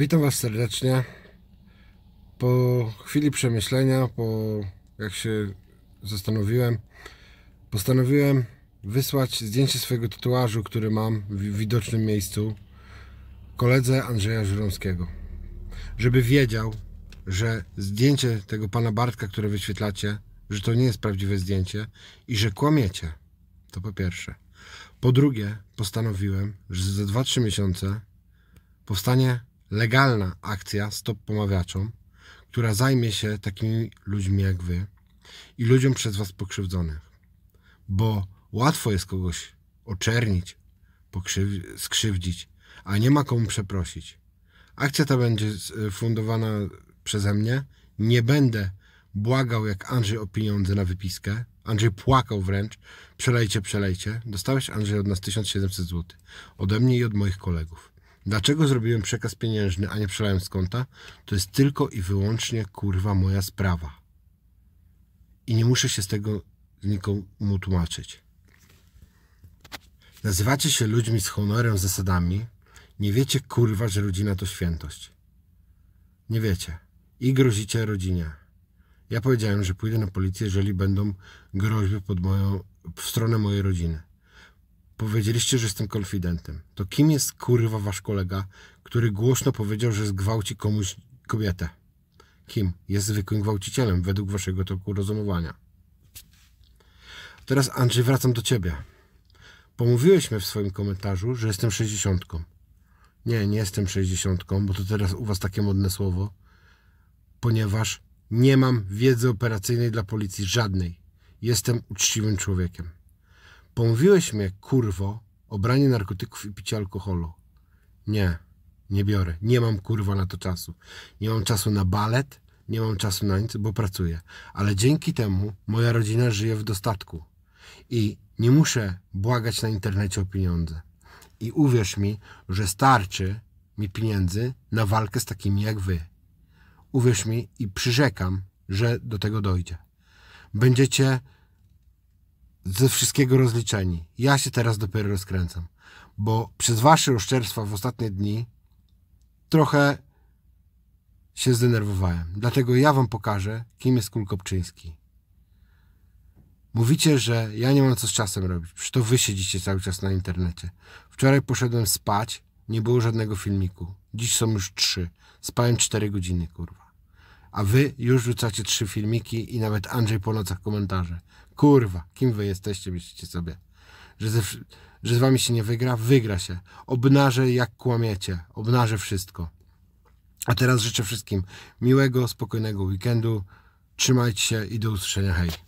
Witam Was serdecznie. Po chwili przemyślenia, po jak się zastanowiłem, postanowiłem wysłać zdjęcie swojego tatuażu, który mam w widocznym miejscu, koledze Andrzeja Żyromskiego, żeby wiedział, że zdjęcie tego pana Bartka, które wyświetlacie, że to nie jest prawdziwe zdjęcie i że kłamiecie. To po pierwsze. Po drugie, postanowiłem, że za 2-3 miesiące powstanie legalna akcja Stop Pomawiaczom, która zajmie się takimi ludźmi jak wy i ludziom przez was pokrzywdzonych. Bo łatwo jest kogoś oczernić, pokrzyw- skrzywdzić, a nie ma komu przeprosić. Akcja ta będzie e, fundowana przeze mnie. Nie będę błagał jak Andrzej o pieniądze na wypiskę. Andrzej płakał wręcz. Przelejcie, przelejcie. Dostałeś Andrzej od nas 1700 zł. Ode mnie i od moich kolegów. Dlaczego zrobiłem przekaz pieniężny, a nie przelałem z konta? To jest tylko i wyłącznie kurwa moja sprawa. I nie muszę się z tego nikomu tłumaczyć. Nazywacie się ludźmi z honorem, z zasadami. Nie wiecie kurwa, że rodzina to świętość. Nie wiecie. I grozicie rodzinie. Ja powiedziałem, że pójdę na policję, jeżeli będą groźby pod moją, w stronę mojej rodziny. Powiedzieliście, że jestem konfidentem. To kim jest kurwa wasz kolega, który głośno powiedział, że zgwałci komuś kobietę? Kim? Jest zwykłym gwałcicielem według waszego toku rozumowania. Teraz Andrzej, wracam do ciebie. Pomówiłeś mnie w swoim komentarzu, że jestem sześćdziesiątką. Nie, nie jestem sześćdziesiątką, bo to teraz u was takie modne słowo. Ponieważ nie mam wiedzy operacyjnej dla policji żadnej. Jestem uczciwym człowiekiem. Pomówiłeś mnie, kurwo, o branie narkotyków i picie alkoholu. Nie, nie biorę. Nie mam kurwa na to czasu. Nie mam czasu na balet, nie mam czasu na nic, bo pracuję. Ale dzięki temu moja rodzina żyje w dostatku. I nie muszę błagać na internecie o pieniądze. I uwierz mi, że starczy mi pieniędzy na walkę z takimi jak wy. Uwierz mi i przyrzekam, że do tego dojdzie. Będziecie ze wszystkiego rozliczeni. Ja się teraz dopiero rozkręcam, bo przez wasze oszczerstwa w ostatnie dni trochę się zdenerwowałem. Dlatego ja wam pokażę, kim jest Kul Kopczyński. Mówicie, że ja nie mam co z czasem robić. Przecież to wy siedzicie cały czas na internecie. Wczoraj poszedłem spać, nie było żadnego filmiku. Dziś są już trzy. Spałem cztery godziny, kurwa a wy już rzucacie trzy filmiki i nawet Andrzej po nocach komentarze. Kurwa, kim wy jesteście, myślicie sobie? Że, ze, że z wami się nie wygra? Wygra się. Obnażę jak kłamiecie. Obnażę wszystko. A teraz życzę wszystkim miłego, spokojnego weekendu. Trzymajcie się i do usłyszenia. Hej.